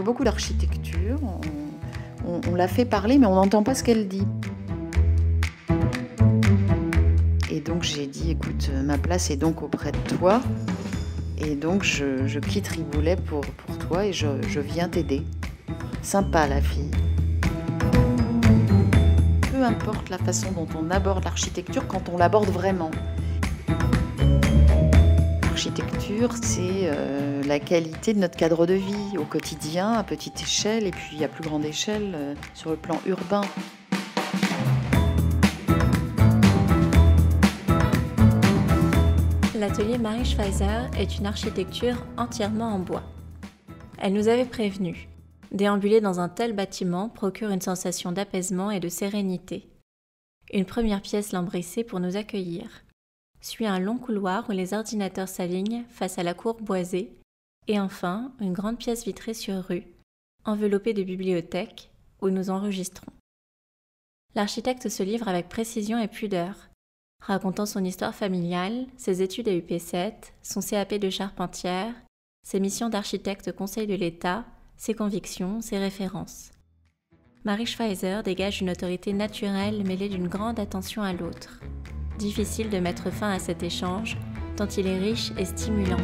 beaucoup d'architecture, on, la fait parler, mais on n'entend pas ce qu'elle dit. Et donc j'ai dit, écoute, ma place est donc auprès de toi, et donc je, quitte Riboulet pour, pour, toi et je, viens t'aider. Sympa la fille. Peu importe la façon dont on aborde l'architecture, quand on l'aborde vraiment. L'architecture, c'est... Euh, la qualité de notre cadre de vie au quotidien, à petite échelle et puis à plus grande échelle euh, sur le plan urbain. L'atelier Marie Schweizer est une architecture entièrement en bois. Elle nous avait prévenu. Déambuler dans un tel bâtiment procure une sensation d'apaisement et de sérénité. Une première pièce lambrissée pour nous accueillir suit un long couloir où les ordinateurs s'alignent face à la cour boisée et enfin, une grande pièce vitrée sur rue, enveloppée de bibliothèques, où nous enregistrons. L'architecte se livre avec précision et pudeur, racontant son histoire familiale, ses études à UP7, son CAP de charpentière, ses missions d'architecte conseil de l'État, ses convictions, ses références. Marie Schweizer dégage une autorité naturelle mêlée d'une grande attention à l'autre. Difficile de mettre fin à cet échange, tant il est riche et stimulant.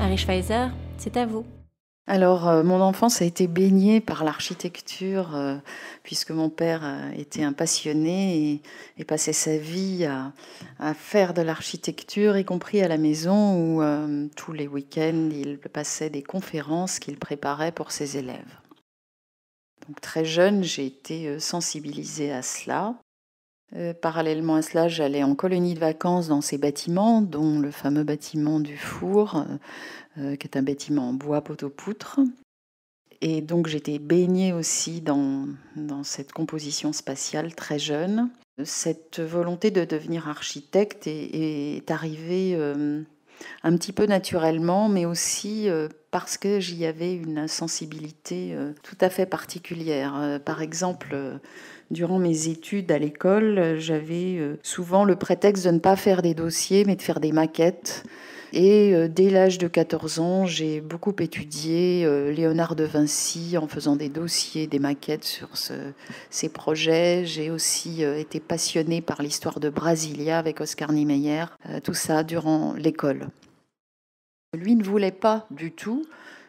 Harry Schweizer, c'est à vous. Alors, euh, mon enfance a été baignée par l'architecture, euh, puisque mon père euh, était un passionné et, passait sa vie à, à faire de l'architecture, y compris à la maison où tous les week-ends, il passait des conférences qu'il préparait pour ses élèves. Donc, très jeune, j'ai été sensibilisée à cela. Euh, parallèlement à cela, j'allais en colonie de vacances dans ces bâtiments, dont le fameux bâtiment du four, euh, euh, qui est un bâtiment en bois poteau-poutre. Et donc j'étais baignée aussi dans, cette composition spatiale très jeune. Cette volonté de devenir architecte est, arrivée un petit peu naturellement, mais aussi parce que j'y avais une sensibilité tout à fait particulière. Par exemple, durant mes études à l'école, j'avais euh, souvent le prétexte de ne pas faire des dossiers, mais de faire des maquettes. Et euh, dès l'âge de 14 ans, j'ai beaucoup étudié euh, Léonard de Vinci en faisant des dossiers, des maquettes sur ce, ces projets. J'ai aussi été passionnée par l'histoire de Brasilia avec Oscar Niemeyer, tout ça durant l'école. Lui ne voulait pas du tout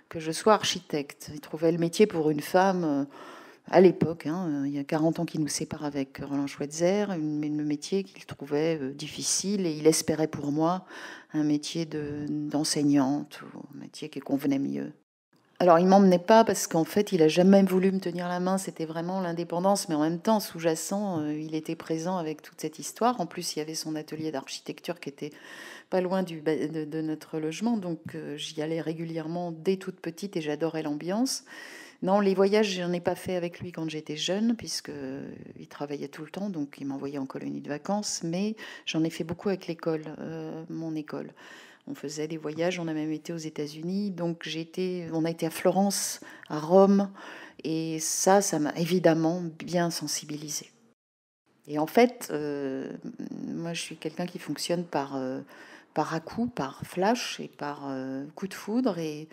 que je sois architecte. Il trouvait le métier pour une femme à l'époque, hein, euh, il y a 40 ans qu'il nous sépare avec Roland Schweitzer, le métier qu'il trouvait euh, difficile et il espérait pour moi un métier d'enseignante, un métier qui convenait mieux. Alors il m'emmenait pas parce qu'en fait il a jamais voulu me tenir la main, c'était vraiment l'indépendance, mais en même temps sous-jacent euh, il était présent avec toute cette histoire. En plus il y avait son atelier d'architecture qui était pas loin du, de notre logement, donc j'y allais régulièrement dès toute petite et j'adorais l'ambiance. Non, les voyages, je n'en ai pas fait avec lui quand j'étais jeune, puisqu'il euh, travaillait tout le temps, donc il m'envoyait en colonie de vacances. Mais j'en ai fait beaucoup avec l'école, euh, mon école. On faisait des voyages, on a même été aux États-Unis. Donc on a été à Florence, à Rome, et ça, ça m'a évidemment bien sensibilisé. Et en fait, euh, moi, je suis quelqu'un qui fonctionne par par à coup, par flash et par coup de foudre et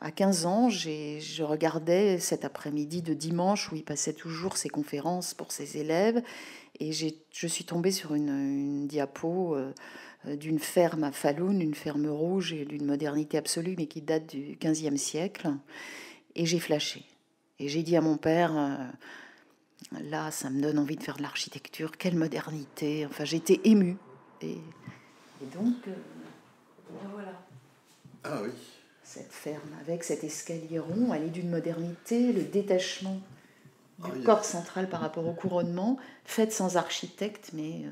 à, 15 ans, je regardais cet après-midi de dimanche où il passait toujours ses conférences pour ses élèves. Et je suis tombée sur une, une diapo euh, d'une ferme à Falun, une ferme rouge et d'une modernité absolue, mais qui date du 15e siècle. Et j'ai flashé. Et j'ai dit à mon père. Euh, là, ça me donne envie de faire de l'architecture, quelle modernité. Enfin, j'étais émue. Et, donc, euh, voilà. Ah oui cette ferme, avec cet escalier rond, elle est d'une modernité, le détachement du corps central par rapport au couronnement, faite sans architecte, mais euh,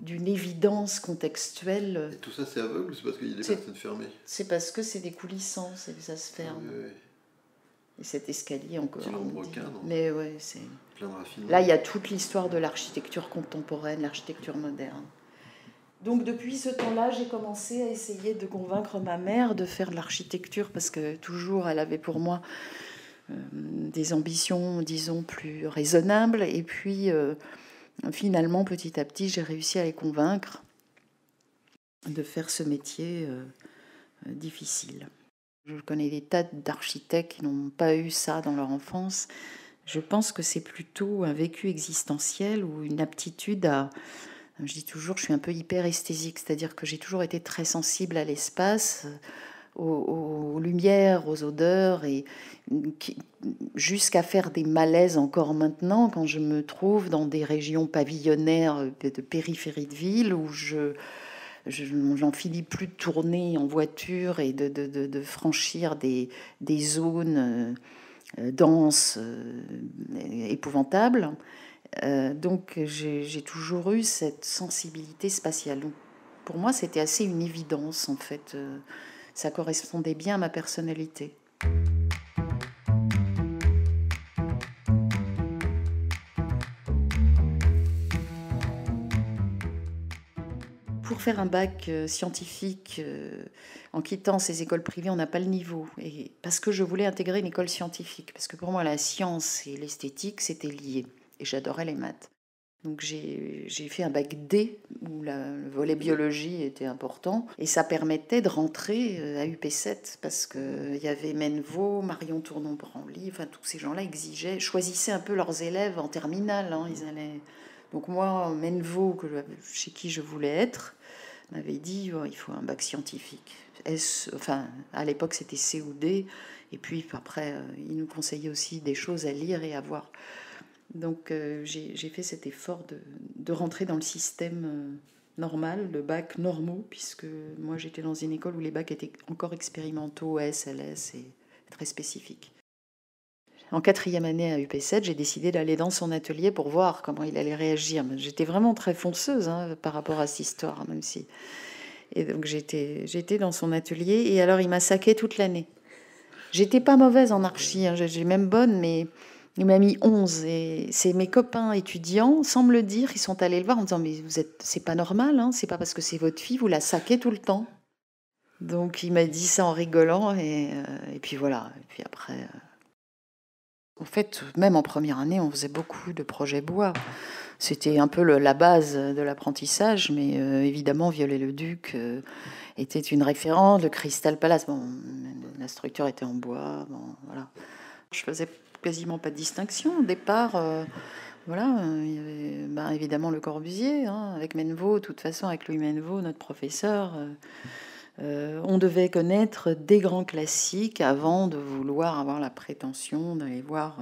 d'une évidence contextuelle. Et tout ça, c'est aveugle c'est parce qu'il y a des personnes fermées C'est parce que c'est des coulissants, ça se ferme. Et cet escalier encore. non hein. mais ouais, c'est. Là, il y a toute l'histoire de l'architecture contemporaine, l'architecture moderne. Donc depuis ce temps-là, j'ai commencé à essayer de convaincre ma mère de faire de l'architecture parce que toujours elle avait pour moi euh, des ambitions, disons, plus raisonnables. Et puis euh, finalement, petit à petit, j'ai réussi à les convaincre de faire ce métier euh, difficile. Je connais des tas d'architectes qui n'ont pas eu ça dans leur enfance. Je pense que c'est plutôt un vécu existentiel ou une aptitude à, je dis toujours, je suis un peu hyperesthésique, c'est-à-dire que j'ai toujours été très sensible à l'espace, euh, aux, lumières, aux odeurs, et jusqu'à faire des malaises encore maintenant quand je me trouve dans des régions pavillonnaires euh, de périphérie de ville où je n'en finis plus de tourner en voiture et de, franchir des, zones euh, denses, épouvantables. Euh, donc j'ai toujours eu cette sensibilité spatiale. pour moi, c'était assez une évidence en fait. Euh, ça correspondait bien à ma personnalité. Pour faire un bac euh, scientifique, en quittant ces écoles privées, on n'a pas le niveau. Et parce que je voulais intégrer une école scientifique, parce que pour moi, la science et l'esthétique, c'était lié et j'adorais les maths. Donc j'ai fait un bac D où le volet biologie était important et ça permettait de rentrer euh, à UP7 parce qu'il euh, y avait Menvaux, Marion Tournon-Branly, enfin tous ces gens-là exigeaient, choisissaient un peu leurs élèves en terminale. Hein, ils allaient... Donc moi, Menvaux, que, chez qui je voulais être, m'avait dit oh, il faut un bac scientifique. enfin, à l'époque c'était C ou D et puis après euh, il nous conseillait aussi des choses à lire et à voir. Donc euh, j'ai fait cet effort de, rentrer dans le système euh, normal, le bac normaux, puisque moi j'étais dans une école où les bacs étaient encore expérimentaux, SLS et très spécifiques. En quatrième année à UP7, j'ai décidé d'aller dans son atelier pour voir comment il allait réagir. J'étais vraiment très fonceuse hein, par rapport à cette histoire, hein, même si. Et donc j'étais dans son atelier et alors il m'a saqué toute l'année. J'étais pas mauvaise en archi, hein, j'ai même bonne, mais il m'a mis 11 et c'est mes copains étudiants, sans me le dire, ils sont allés le voir en me disant mais vous êtes c'est pas normal hein, c'est pas parce que c'est votre fille vous la saquez tout le temps. Donc il m'a dit ça en rigolant et, euh, et puis voilà, et puis après en euh, fait même en première année, on faisait beaucoup de projets bois. C'était un peu la base de l'apprentissage mais euh, évidemment Viollet-le-Duc était une référence, le Crystal Palace, bon, la structure était en bois, bon voilà. Je faisais quasiment pas de distinction. Au départ, euh, voilà, euh, il y avait bah, évidemment le Corbusier, hein, avec Menvo, de toute façon, avec Louis Menvo, notre professeur. Euh, on devait connaître des grands classiques avant de vouloir avoir la prétention d'aller voir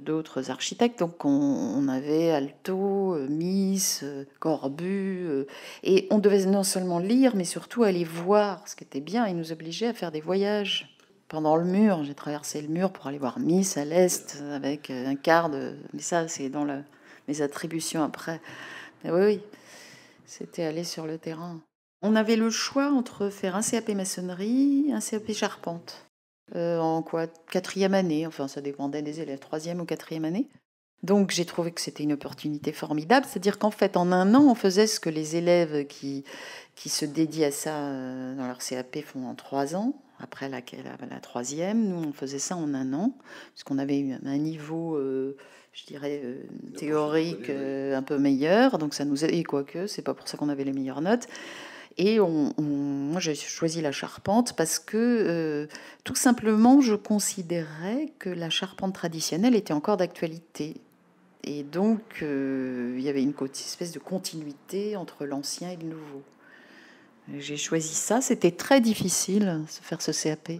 d'autres architectes. Donc on, avait Alto, Miss, Corbu, et on devait non seulement lire, mais surtout aller voir, ce qui était bien, et nous obliger à faire des voyages pendant le mur. J'ai traversé le mur pour aller voir Miss à l'Est avec euh, un quart de. Mais ça, c'est dans mes attributions après. Mais oui, oui, c'était aller sur le terrain. On avait le choix entre faire un CAP maçonnerie, un CAP charpente. Euh, en quoi Quatrième année, enfin ça dépendait des élèves, troisième ou quatrième année. Donc j'ai trouvé que c'était une opportunité formidable, c'est-à-dire qu'en fait en un an on faisait ce que les élèves qui, qui se dédient à ça euh, dans leur CAP font en trois ans, après la, la, troisième, nous on faisait ça en un an, puisqu'on avait eu un niveau, euh, je dirais, euh, théorique euh, un peu meilleur, donc ça nous aidait, quoique, c'est pas pour ça qu'on avait les meilleures notes. Et moi j'ai choisi la charpente parce que tout simplement je considérais que la charpente traditionnelle était encore d'actualité. Et donc il y avait une espèce de continuité entre l'ancien et le nouveau. J'ai choisi ça, c'était très difficile, de faire ce CAP. Il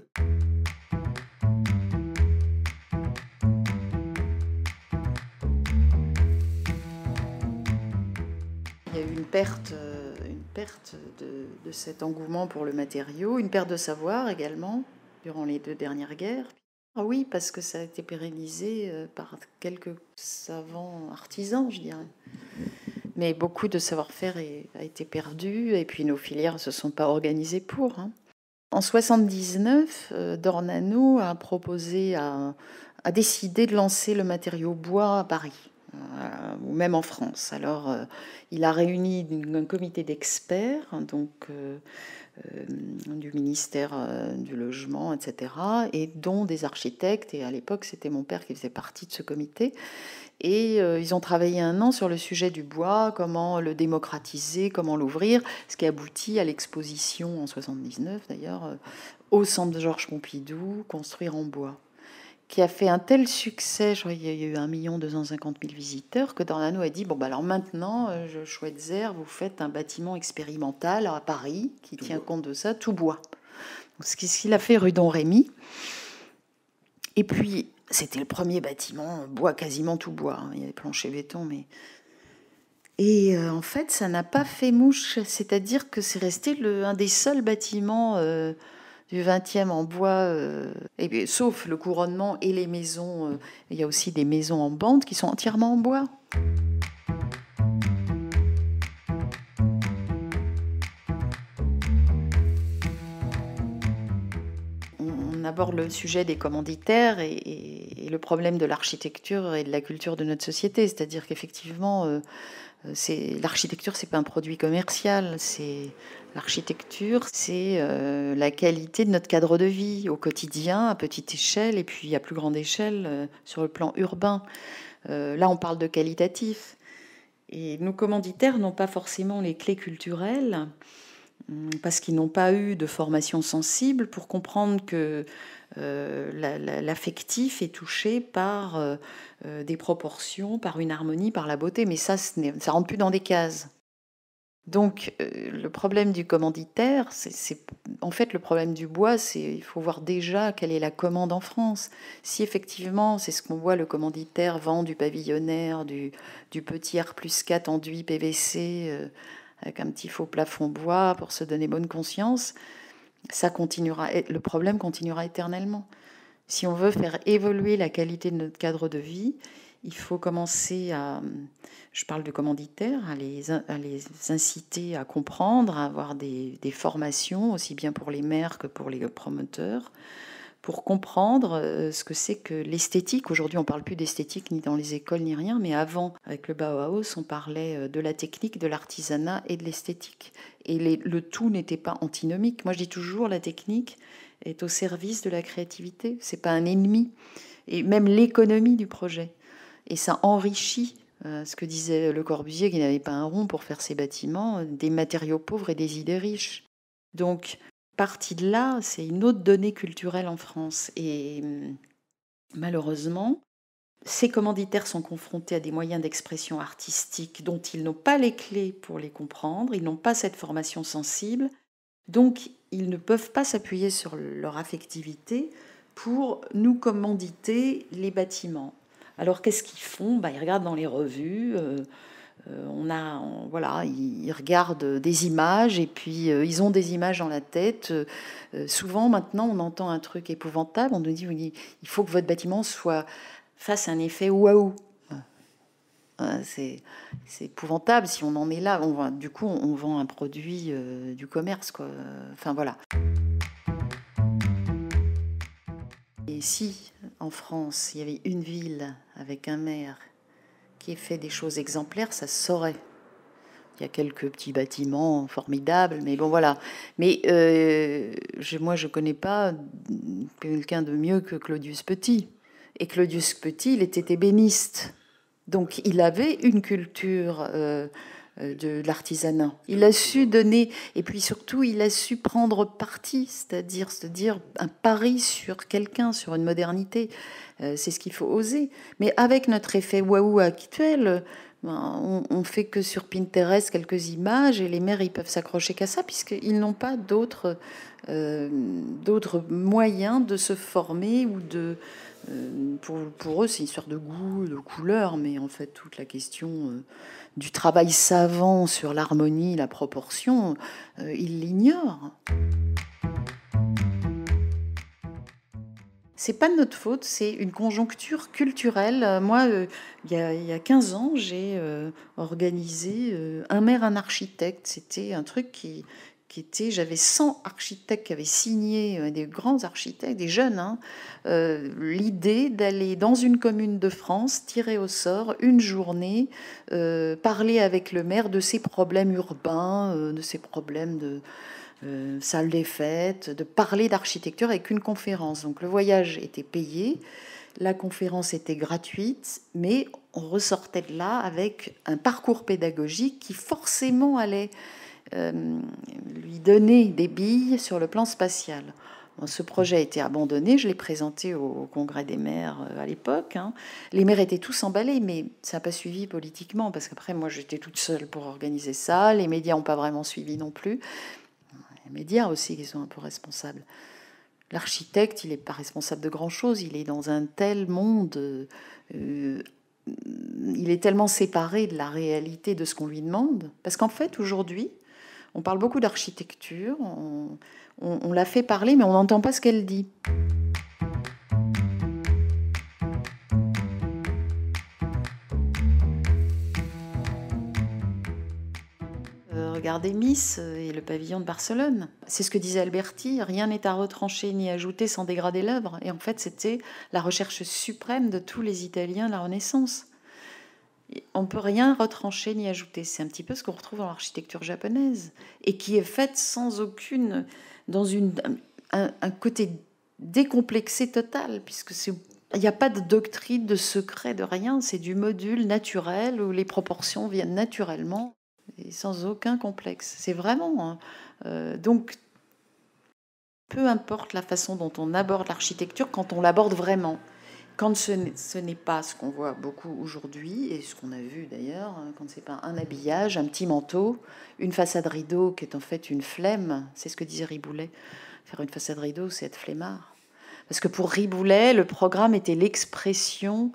y a eu une perte, euh, une perte de, de cet engouement pour le matériau, une perte de savoir également durant les deux dernières guerres. Ah oui, parce que ça a été pérennisé euh, par quelques savants artisans, je dirais. Mais beaucoup de savoir-faire a été perdu et puis nos filières ne se sont pas organisées pour. Hein. En 1979, euh, Dornano a proposé, a décidé de lancer le matériau bois à Paris euh, ou même en France. Alors, euh, il a réuni un comité d'experts, donc euh, du ministère euh, du logement, etc., et dont des architectes. Et à l'époque, c'était mon père qui faisait partie de ce comité. Et euh, ils ont travaillé un an sur le sujet du bois, comment le démocratiser, comment l'ouvrir, ce qui aboutit à l'exposition en 79 d'ailleurs, au centre de Georges Pompidou, construire en bois qui a fait un tel succès, je y a eu 1 million 250 000 visiteurs, que Dornano a dit, bon, bah alors maintenant, euh, je zer vous faites un bâtiment expérimental à Paris qui tient compte de ça, tout bois. ce qu'il a fait rue rémy Et puis, c'était le premier bâtiment, euh, bois, quasiment tout bois. Hein. Il y avait plancher béton, mais... Et euh, en fait, ça n'a pas fait mouche, c'est-à-dire que c'est resté le, un des seuls bâtiments du 20e en bois, euh, sauf le couronnement et les maisons. Euh, il y a aussi des maisons en bande qui sont entièrement en bois. On, aborde le sujet des commanditaires et, le problème de l'architecture et de la culture de notre société. C'est-à-dire qu'effectivement, euh, l'architecture, ce n'est pas un produit commercial, c'est L'architecture, c'est euh, la qualité de notre cadre de vie au quotidien, à petite échelle et puis à plus grande échelle euh, sur le plan urbain. Euh, là, on parle de qualitatif. Et nos commanditaires n'ont pas forcément les clés culturelles hum, parce qu'ils n'ont pas eu de formation sensible pour comprendre que l'affectif est touché par des proportions, par une harmonie, par la beauté. Mais ça, ça rentre plus dans des cases. Donc euh, le problème du commanditaire, c'est en fait le problème du bois, c'est il faut voir déjà quelle est la commande en France. Si effectivement, c'est ce qu'on voit, le commanditaire vend du pavillonnaire, du, petit R plus 4 enduit PVC euh, avec un petit faux plafond bois pour se donner bonne conscience, ça continuera, le problème continuera éternellement. Si on veut faire évoluer la qualité de notre cadre de vie, il faut commencer à, je parle de commanditaires, à les, inciter à comprendre, à avoir des, formations, aussi bien pour les maires que pour les promoteurs, pour comprendre euh, ce que c'est que l'esthétique. Aujourd'hui, on ne parle plus d'esthétique ni dans les écoles ni rien, mais avant, avec le Bauhaus, on parlait euh, de la technique, de l'artisanat et de l'esthétique. Et le tout n'était pas antinomique. Moi, je dis toujours, la technique est au service de la créativité. C'est pas un ennemi. Et même l'économie du projet et ça enrichit euh, ce que disait Le Corbusier, qui n'avait pas un rond pour faire ses bâtiments, euh, des matériaux pauvres et des idées riches. Donc, partie de là, c'est une autre donnée culturelle en France. Et hum, malheureusement, ces commanditaires sont confrontés à des moyens d'expression artistique dont ils n'ont pas les clés pour les comprendre, ils n'ont pas cette formation sensible, donc ils ne peuvent pas s'appuyer sur leur affectivité pour nous commanditer les bâtiments. Alors qu'est-ce qu'ils font bah, Ils regardent dans les revues. Euh, euh, on a, voilà, ils, regardent des images et puis euh, ils ont des images dans la tête. souvent, maintenant, on entend un truc épouvantable. On nous dit, il faut que votre bâtiment soit fasse un effet waouh. Hein, c'est épouvantable si on en est là. On, du coup, on, vend un produit du commerce, Enfin voilà. Et si en France, il y avait une ville avec un maire qui fait des choses exemplaires, ça se saurait. Il y a quelques petits bâtiments formidables, mais bon voilà. Mais euh, moi, je ne connais pas quelqu'un de mieux que Claudius Petit. Et Claudius Petit, il était ébéniste. Donc il avait une culture euh, euh, de l'artisanat. Il a su donner, et puis surtout, il a su prendre parti, c'est-à-dire se dire un pari sur quelqu'un, sur une modernité. Euh, c'est ce qu'il faut oser. Mais avec notre effet waouh actuel, ben, on, fait que sur Pinterest quelques images et les maires ils peuvent s'accrocher qu'à ça puisqu'ils n'ont pas d'autres euh, d'autres moyens de se former ou de euh, pour, eux, c'est une histoire de goût, de couleur, mais en fait, toute la question euh, du travail savant sur l'harmonie, la proportion, euh, ils l'ignorent. C'est pas de notre faute, c'est une conjoncture culturelle. Moi, il y, y, a 15 ans, j'ai organisé un maire, un architecte. C'était un truc qui, j'avais 100 architectes qui avaient signé, euh, des grands architectes, des jeunes, hein. euh, l'idée d'aller dans une commune de France, tirer au sort une journée, euh, parler avec le maire de ses problèmes urbains, de ses problèmes de salle des fêtes, de parler d'architecture avec une conférence. Donc le voyage était payé, la conférence était gratuite, mais on ressortait de là avec un parcours pédagogique qui forcément allait euh, lui donner des billes sur le plan spatial. ce projet a été abandonné, je l'ai présenté au congrès des maires euh, à l'époque. Hein. Les maires étaient tous emballés, mais ça n'a pas suivi politiquement, parce qu'après, moi, j'étais toute seule pour organiser ça. Les médias n'ont pas vraiment suivi non plus. Les médias aussi, ils sont un peu responsables. L'architecte, il n'est pas responsable de grand-chose, il est dans un tel monde, euh, il est tellement séparé de la réalité de ce qu'on lui demande, parce qu'en fait, aujourd'hui, on parle beaucoup d'architecture, on, la fait parler, mais on n'entend pas ce qu'elle dit. Euh, regardez Miss et le pavillon de Barcelone. C'est ce que disait Alberti, rien n'est à retrancher ni ajouter sans dégrader l'œuvre. Et en fait, c'était la recherche suprême de tous les Italiens la Renaissance on ne peut rien retrancher ni ajouter. C'est un petit peu ce qu'on retrouve dans l'architecture japonaise et qui est faite sans aucune, dans un, côté décomplexé total, puisque il n'y a pas de doctrine, de secret, de rien. C'est du module naturel où les proportions viennent naturellement et sans aucun complexe. C'est vraiment. Hein, euh, donc, peu importe la façon dont on aborde l'architecture, quand on l'aborde vraiment, quand ce n'est pas ce qu'on voit beaucoup aujourd'hui, et ce qu'on a vu d'ailleurs, hein, quand c'est pas un habillage, un petit manteau, une façade rideau qui est en fait une flemme, c'est ce que disait Riboulet, faire une façade rideau, c'est être flemmard. Parce que pour Riboulet, le programme était l'expression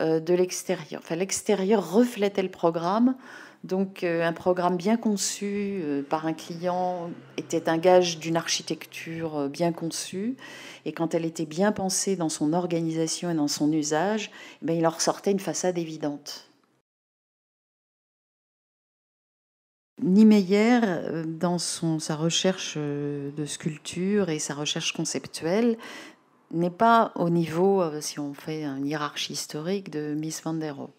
euh, de l'extérieur. Enfin, l'extérieur reflétait le programme, donc euh, un programme bien conçu euh, par un client était un gage d'une architecture euh, bien conçue. Et quand elle était bien pensée dans son organisation et dans son usage, eh ben, il en ressortait une façade évidente. Niemeyer, dans sa recherche de sculpture et sa recherche conceptuelle, n'est pas au niveau, si on fait une hiérarchie historique, de Miss van der Rohe.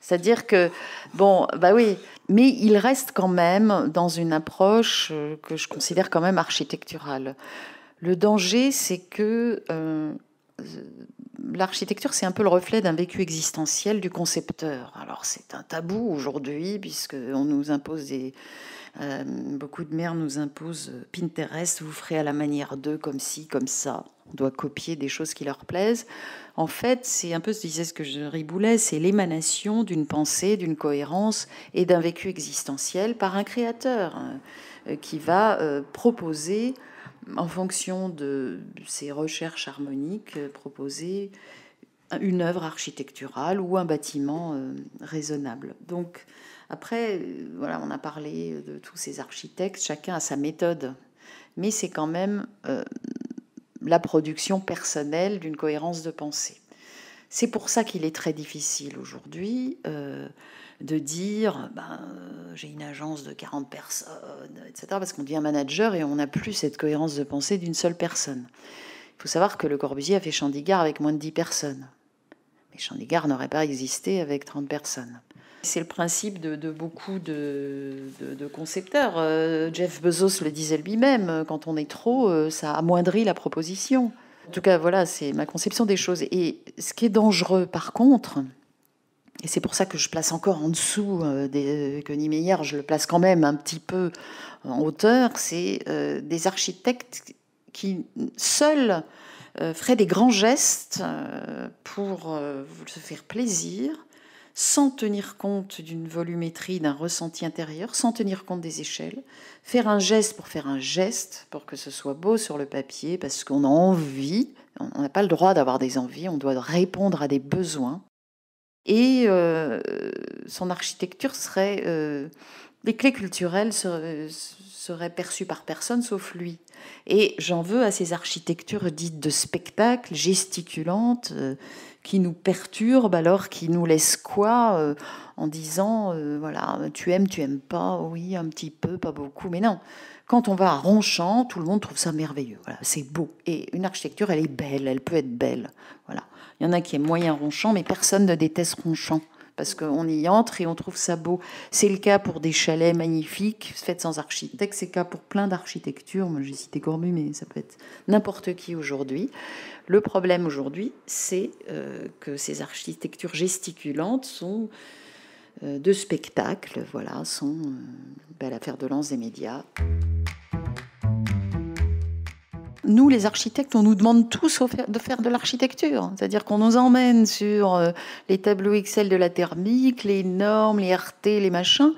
C'est-à-dire que, bon, bah oui, mais il reste quand même dans une approche euh, que je considère quand même architecturale. Le danger, c'est que euh, l'architecture, c'est un peu le reflet d'un vécu existentiel du concepteur. Alors c'est un tabou aujourd'hui, puisqu'on nous impose des, euh, beaucoup de mères nous imposent euh, Pinterest, vous ferez à la manière d'eux, comme ci, comme ça. On doit copier des choses qui leur plaisent. En fait, c'est un peu ce disait ce que je riboulais, c'est l'émanation d'une pensée, d'une cohérence et d'un vécu existentiel par un créateur hein, euh, qui va proposer, en fonction de ses recherches harmoniques, proposer une œuvre architecturale ou un bâtiment raisonnable. Donc, après, euh, voilà, on a parlé euh, de tous ces architectes, chacun a sa méthode, mais c'est quand même euh, la production personnelle d'une cohérence de pensée. C'est pour ça qu'il est très difficile aujourd'hui de dire ben, j'ai une agence de 40 personnes, etc. Parce qu'on devient manager et on n'a plus cette cohérence de pensée d'une seule personne. Il faut savoir que Le Corbusier a fait Chandigarh avec moins de 10 personnes les champs des pas existé avec 30 personnes. C'est le principe de, beaucoup de, concepteurs. Euh, Jeff Bezos le disait lui-même, euh, quand on est trop, euh, ça amoindrit la proposition. En tout cas, voilà, c'est ma conception des choses. Et ce qui est dangereux, par contre, et c'est pour ça que je place encore en dessous des, que Niemeyer, je le place quand même un petit peu en hauteur, c'est des architectes qui seul euh, ferait des grands gestes euh, pour euh, se faire plaisir, sans tenir compte d'une volumétrie, d'un ressenti intérieur, sans tenir compte des échelles, faire un geste pour faire un geste, pour que ce soit beau sur le papier, parce qu'on a envie, on n'a pas le droit d'avoir des envies, on doit répondre à des besoins. Et son architecture serait... les clés culturelles seraient perçues par personne sauf lui. Et j'en veux à ces architectures dites de spectacle, gesticulantes, euh, qui nous perturbent, alors qui nous laissent quoi euh, en disant, euh, voilà, tu aimes, tu aimes pas, oui, un petit peu, pas beaucoup, mais non. Quand on va à Ronchamp, tout le monde trouve ça merveilleux. Voilà, c'est beau. Et une architecture, elle est belle, elle peut être belle. Voilà. Il y en a qui est moyen Ronchamp, mais personne ne déteste Ronchamp parce qu'on y entre et on trouve ça beau. C'est le cas pour des chalets magnifiques, faits sans architecte, c'est le cas pour plein d'architectures. Moi, j'ai cité Gormu, mais ça peut être n'importe qui aujourd'hui. Le problème aujourd'hui, c'est euh, que ces architectures gesticulantes sont euh, de spectacle, voilà, sont euh, ben, l'affaire de lance des médias nous, les architectes, on nous demande tous de faire de l'architecture. C'est-à-dire qu'on nous emmène sur euh, les tableaux Excel de la thermique, les normes, les RT, les machins,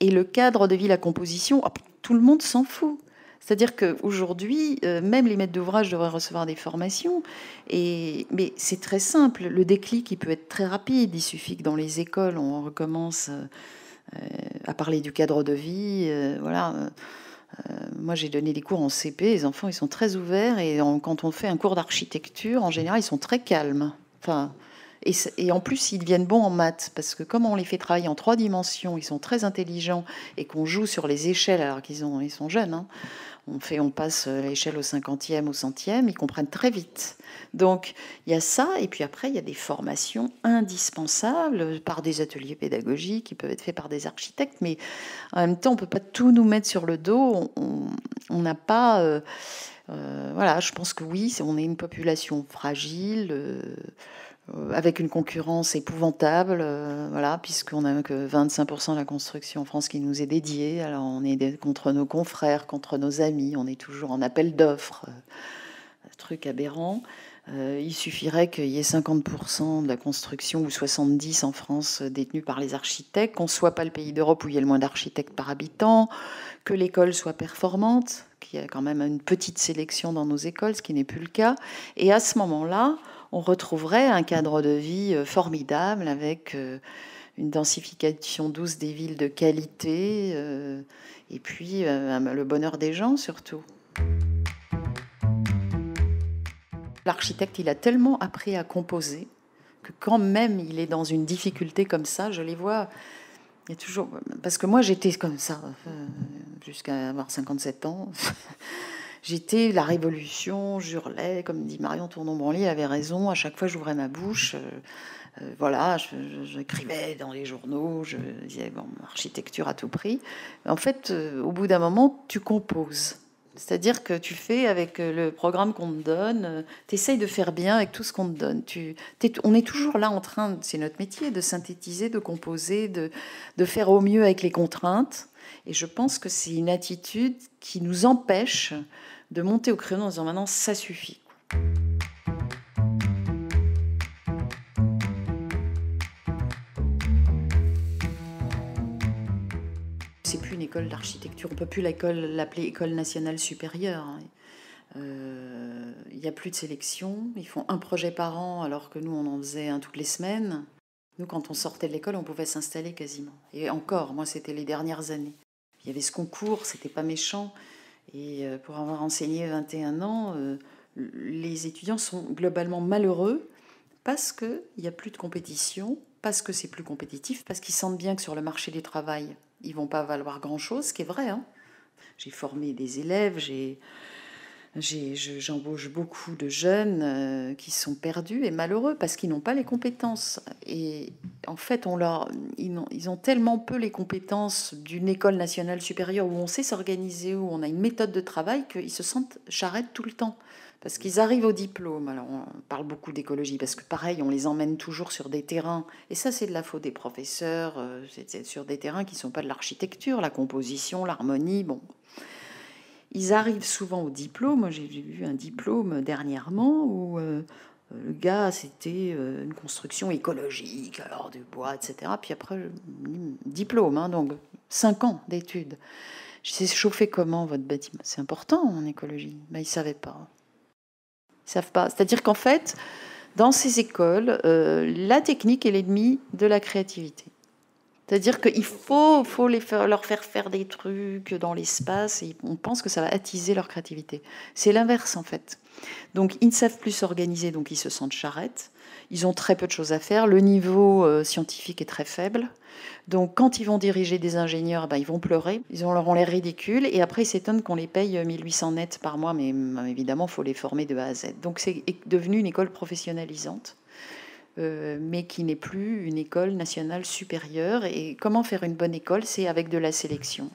et le cadre de vie, la composition, tout le monde s'en fout. C'est-à-dire qu'aujourd'hui, aujourd'hui, euh, même les maîtres d'ouvrage devraient recevoir des formations. Et, mais c'est très simple. Le déclic, il peut être très rapide. Il suffit que dans les écoles, on recommence euh, à parler du cadre de vie. voilà euh, moi, j'ai donné des cours en CP. Les enfants, ils sont très ouverts. Et quand on fait un cours d'architecture, en général, ils sont très calmes. Enfin, et, en plus, ils deviennent bons en maths, parce que comme on les fait travailler en trois dimensions, ils sont très intelligents, et qu'on joue sur les échelles, alors qu'ils ils sont jeunes, hein. on, fait, on passe euh, l'échelle au cinquantième, au centième, ils comprennent très vite. Donc, il y a ça, et puis après, il y a des formations indispensables par des ateliers pédagogiques, qui peuvent être faits par des architectes, mais en même temps, on ne peut pas tout nous mettre sur le dos, on n'a pas... Euh, euh, voilà, je pense que oui, on est une population fragile. Euh, euh, avec une concurrence épouvantable, euh, voilà, puisqu'on n'a que 25% de la construction en France qui nous est dédiée. Alors on est contre nos confrères, contre nos amis, on est toujours en appel d'offres, euh, truc aberrant. il suffirait qu'il y ait 50% de la construction ou 70% en France détenus par les architectes, qu'on soit pas le pays d'Europe où il y a le moins d'architectes par habitant, que l'école soit performante, qu'il y a quand même une petite sélection dans nos écoles, ce qui n'est plus le cas. Et à ce moment-là, on retrouverait un cadre de vie euh, formidable avec euh, une densification douce des villes de qualité euh, et puis le bonheur des gens surtout. L'architecte, il a tellement appris à composer que quand même il est dans une difficulté comme ça, je les vois. Il toujours parce que moi j'étais comme ça jusqu'à avoir 57 ans. J'étais la révolution, j'hurlais, comme dit Marion Tournon-Branly, avait raison, à chaque fois j'ouvrais ma bouche. Euh, euh, voilà, j'écrivais dans les journaux, je disais bon, architecture à tout prix. En fait, euh, au bout d'un moment, tu composes. C'est-à-dire que tu fais avec le programme qu'on te donne, tu essayes de faire bien avec tout ce qu'on te donne. on est toujours là en train, c'est notre métier, de synthétiser, de composer, de faire au mieux avec les contraintes. Et je pense que c'est une attitude qui nous empêche de monter au créneau en disant maintenant ça suffit. C'est plus une école d'architecture, on ne peut plus l'appeler école nationale supérieure. Hein. Euh, il n'y a plus de sélection, ils font un projet par an alors que nous on en faisait un toutes les semaines. Nous, quand on sortait de l'école, on pouvait s'installer quasiment. Et encore, moi, c'était les dernières années il y avait ce concours, c'était pas méchant. Et euh, pour avoir enseigné 21 ans, euh, les étudiants sont globalement malheureux parce qu'il n'y a plus de compétition, parce que c'est plus compétitif, parce qu'ils sentent bien que sur le marché du travail, ils vont pas valoir grand-chose, ce qui est vrai. Hein. j'ai formé des élèves, j'ai J'embauche beaucoup de jeunes euh, qui sont perdus et malheureux parce qu'ils n'ont pas les compétences. Et en fait, on leur, ils, ont, ils ont tellement peu les compétences d'une école nationale supérieure où on sait s'organiser, où on a une méthode de travail, qu'ils se sentent charrettes tout le temps. Parce qu'ils arrivent au diplôme. Alors, on parle beaucoup d'écologie parce que, pareil, on les emmène toujours sur des terrains. Et ça, c'est de la faute des professeurs. Euh, c'est sur des terrains qui ne sont pas de l'architecture, la composition, l'harmonie. Bon ils arrivent souvent au diplôme. j'ai vu un diplôme dernièrement où euh, le gars, c'était euh, une construction écologique, alors du bois, etc. Puis après, diplôme, hein, donc cinq ans d'études. Je sais chauffer comment votre bâtiment. C'est important en écologie. Ben, ils ne savaient pas. Ils savent pas. C'est-à-dire qu'en fait, dans ces écoles, euh, la technique est l'ennemi de la créativité. C'est-à-dire qu'il faut, faut les leur faire faire des trucs dans l'espace et on pense que ça va attiser leur créativité. C'est l'inverse en fait. Donc ils ne savent plus s'organiser, donc ils se sentent charrettes. Ils ont très peu de choses à faire. Le niveau euh, scientifique est très faible. Donc quand ils vont diriger des ingénieurs, ben, ils vont pleurer. Ils ont leur ont l'air ridicules. Et après, ils s'étonnent qu'on les paye 1800 euh, nets par mois. Mais évidemment, il faut les former de A à Z. Donc c'est devenu une école professionnalisante. Euh, mais qui n'est plus une école nationale supérieure. Et comment faire une bonne école C'est avec de la sélection.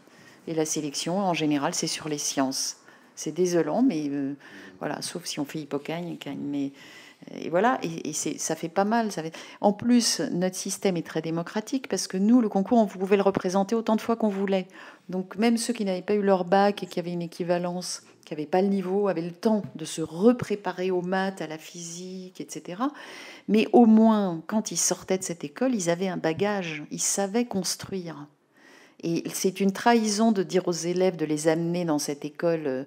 Et la sélection, en général, c'est sur les sciences. C'est désolant, mais euh, voilà, sauf si on fait Hippocagne, mais et voilà, et, ça fait pas mal. Ça En plus, notre système est très démocratique parce que nous, le concours, on pouvait le représenter autant de fois qu'on voulait. Donc même ceux qui n'avaient pas eu leur bac et qui avaient une équivalence, qui n'avaient pas le niveau, avaient le temps de se repréparer aux maths, à la physique, etc. Mais au moins, quand ils sortaient de cette école, ils avaient un bagage, ils savaient construire. Et c'est une trahison de dire aux élèves de les amener dans cette école. Euh,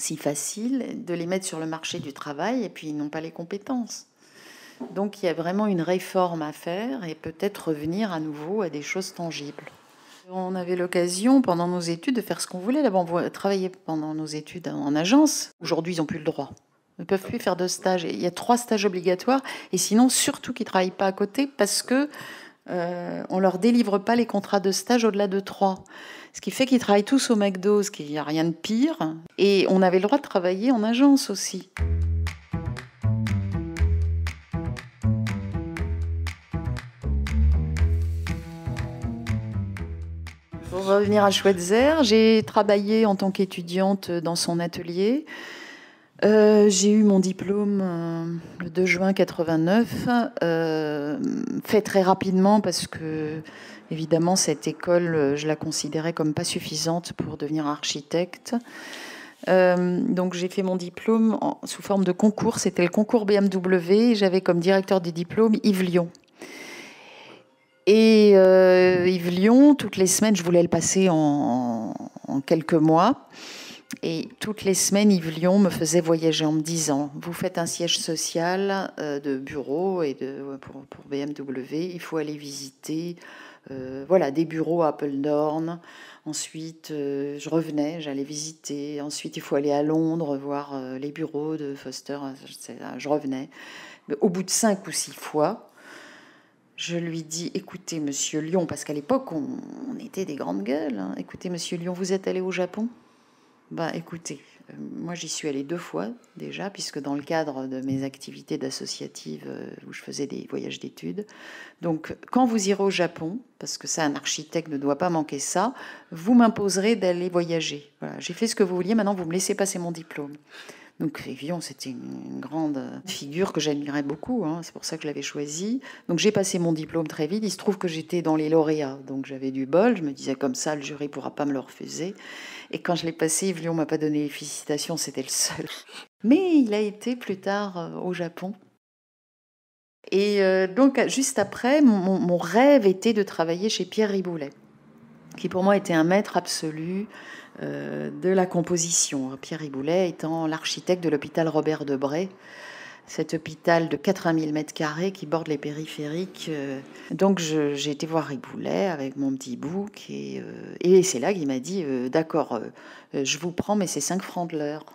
si facile de les mettre sur le marché du travail et puis ils n'ont pas les compétences. Donc il y a vraiment une réforme à faire et peut-être revenir à nouveau à des choses tangibles. On avait l'occasion pendant nos études de faire ce qu'on voulait. D'abord, on travaillait pendant nos études en agence. Aujourd'hui, ils n'ont plus le droit. Ils ne peuvent plus faire de stage. Il y a trois stages obligatoires. Et sinon, surtout qu'ils ne travaillent pas à côté parce que euh, on leur délivre pas les contrats de stage au-delà de 3. Ce qui fait qu'ils travaillent tous au McDo, ce qui n'y a rien de pire. Et on avait le droit de travailler en agence aussi. Pour revenir à Schweitzer, j'ai travaillé en tant qu'étudiante dans son atelier. Euh, j'ai eu mon diplôme euh, le 2 juin 89, euh, fait très rapidement parce que, évidemment, cette école, je la considérais comme pas suffisante pour devenir architecte. donc j'ai fait mon diplôme sous forme de concours, c'était le concours BMW, j'avais comme directeur du diplôme Yves Lyon. Et Yves Lyon, toutes les semaines, je voulais le passer en quelques mois. Et toutes les semaines, Yves Lyon me faisait voyager en me disant Vous faites un siège social euh, de bureau et de, pour, BMW, il faut aller visiter euh, voilà, des bureaux à Appledorn. Ensuite, euh, je revenais, j'allais visiter. Ensuite, il faut aller à Londres voir les bureaux de Foster. Je revenais. au bout de cinq ou six fois, je lui dis Écoutez, monsieur Lyon, parce qu'à l'époque, on, était des grandes gueules. Hein. Écoutez, monsieur Lyon, vous êtes allé au Japon bah écoutez, euh, moi j'y suis allée deux fois déjà, puisque dans le cadre de mes activités d'associative euh, où je faisais des voyages d'études. Donc quand vous irez au Japon, parce que ça un architecte ne doit pas manquer ça, vous m'imposerez d'aller voyager. Voilà, j'ai fait ce que vous vouliez, maintenant vous me laissez passer mon diplôme. Donc Vivian, c'était une grande euh, figure que j'admirais beaucoup, hein. c'est pour ça que je l'avais choisi. Donc j'ai passé mon diplôme très vite, il se trouve que j'étais dans les lauréats, donc j'avais du bol, je me disais comme ça, le jury pourra pas me le refuser. Et quand je l'ai passé, ne m'a pas donné les félicitations, c'était le seul. Mais il a été plus tard euh, au Japon. Et euh, donc juste après, mon, rêve était de travailler chez Pierre Riboulet, qui pour moi était un maître absolu, euh, de la composition. Pierre Riboulet étant l'architecte de l'hôpital Robert Debray, cet hôpital de 80 000 mètres carrés qui borde les périphériques. Euh, donc j'ai été voir Riboulet avec mon petit bouc et, euh, c'est là qu'il m'a dit d'accord, je vous prends, mais c'est 5 francs de l'heure.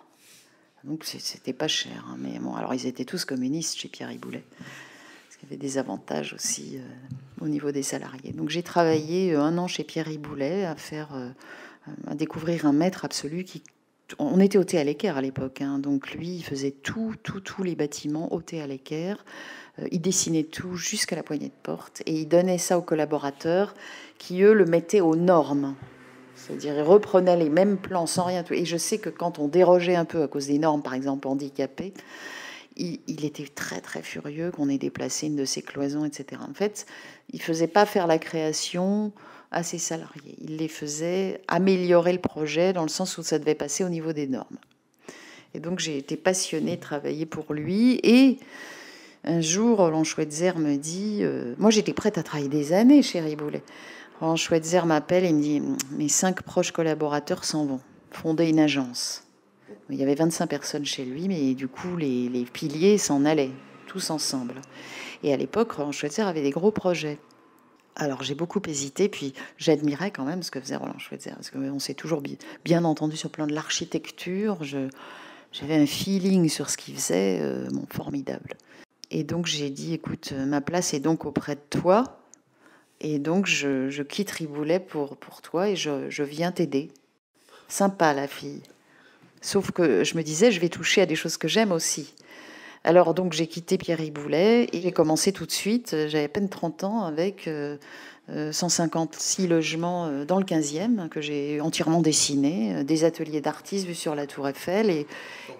Donc c'était pas cher, hein, mais bon, alors ils étaient tous communistes chez Pierre Riboulet, parce y avait des avantages aussi au niveau des salariés. Donc j'ai travaillé un an chez Pierre Riboulet à faire à découvrir un maître absolu qui. On était ôté à l'équerre à l'époque, hein. donc lui, il faisait tout, tout, tous les bâtiments ôtés à l'équerre. Euh, il dessinait tout jusqu'à la poignée de porte et il donnait ça aux collaborateurs qui, eux, le mettaient aux normes. C'est-à-dire, ils reprenaient les mêmes plans sans rien. Et je sais que quand on dérogeait un peu à cause des normes, par exemple handicapées, il, était très très furieux qu'on ait déplacé une de ses cloisons, etc. En fait, il faisait pas faire la création à ses salariés. Il les faisait améliorer le projet dans le sens où ça devait passer au niveau des normes. Et donc j'ai été passionnée de travailler pour lui. Et un jour, Roland Schweitzer me dit, euh, moi j'étais prête à travailler des années chez Riboulet. Roland Schweitzer m'appelle et me dit, mes cinq proches collaborateurs s'en vont, fonder une agence. Il y avait 25 personnes chez lui, mais du coup, les, piliers s'en allaient, tous ensemble. Et à l'époque, Roland Schweitzer avait des gros projets. Alors j'ai beaucoup hésité, puis j'admirais quand même ce que faisait Roland Schweitzer, parce qu'on s'est toujours bien entendu sur le plan de l'architecture. J'avais un feeling sur ce qu'il faisait, mon euh, formidable. Et donc j'ai dit, écoute, euh, ma place est donc auprès de toi, et donc je, quitte Riboulet pour, toi, et je viens t'aider. Sympa la fille. Sauf que je me disais, je vais toucher à des choses que j'aime aussi. Alors donc j'ai quitté Pierre Boulet et j'ai commencé tout de suite, j'avais à peine 30 ans, avec 156 euh, euh, logements euh, dans le 15e que j'ai entièrement dessiné, des ateliers d'artistes vus sur la tour Eiffel et,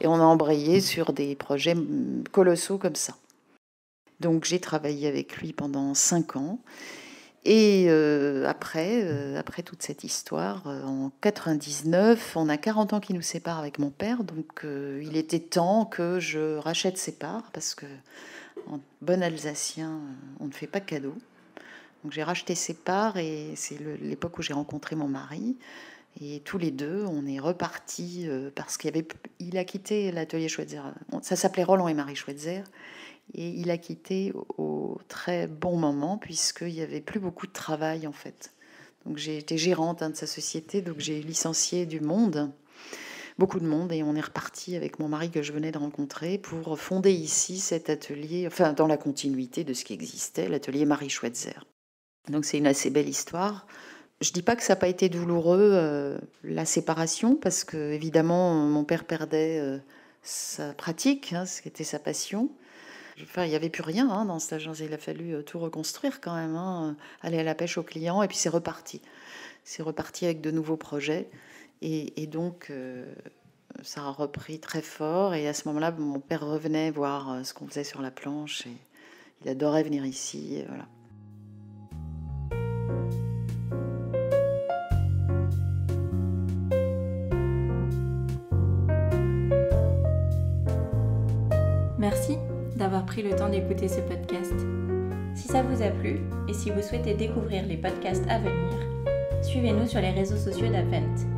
et, on a embrayé sur des projets hum, colossaux comme ça. Donc j'ai travaillé avec lui pendant 5 ans et euh, après, euh, après toute cette histoire, euh, en 99, on a 40 ans qui nous séparent avec mon père, donc il était temps que je rachète ses parts parce que en bon Alsacien, on ne fait pas cadeau. Donc j'ai racheté ses parts et c'est l'époque où j'ai rencontré mon mari. Et tous les deux, on est repartis parce qu'il il a quitté l'atelier Schweitzer. Ça s'appelait Roland et Marie Schweitzer. Et il a quitté au très bon moment, puisqu'il n'y avait plus beaucoup de travail en fait. Donc j'ai été gérante hein, de sa société, donc j'ai licencié du monde, beaucoup de monde, et on est reparti avec mon mari que je venais de rencontrer pour fonder ici cet atelier, enfin dans la continuité de ce qui existait, l'atelier Marie Schweitzer. Donc c'est une assez belle histoire. Je dis pas que ça n'a pas été douloureux euh, la séparation parce que évidemment mon père perdait euh, sa pratique, hein, ce qui était sa passion. Enfin, il n'y avait plus rien hein, dans cette agence. Hein. Il a fallu euh, tout reconstruire quand même, hein. aller à la pêche aux clients, et puis c'est reparti. C'est reparti avec de nouveaux projets. Et, donc, euh, ça a repris très fort. Et à ce moment-là, mon père revenait voir euh, ce qu'on faisait sur la planche. Et il adorait venir ici. voilà. pris le temps d'écouter ce podcast. Si ça vous a plu et si vous souhaitez découvrir les podcasts à venir, suivez-nous sur les réseaux sociaux d'Avent.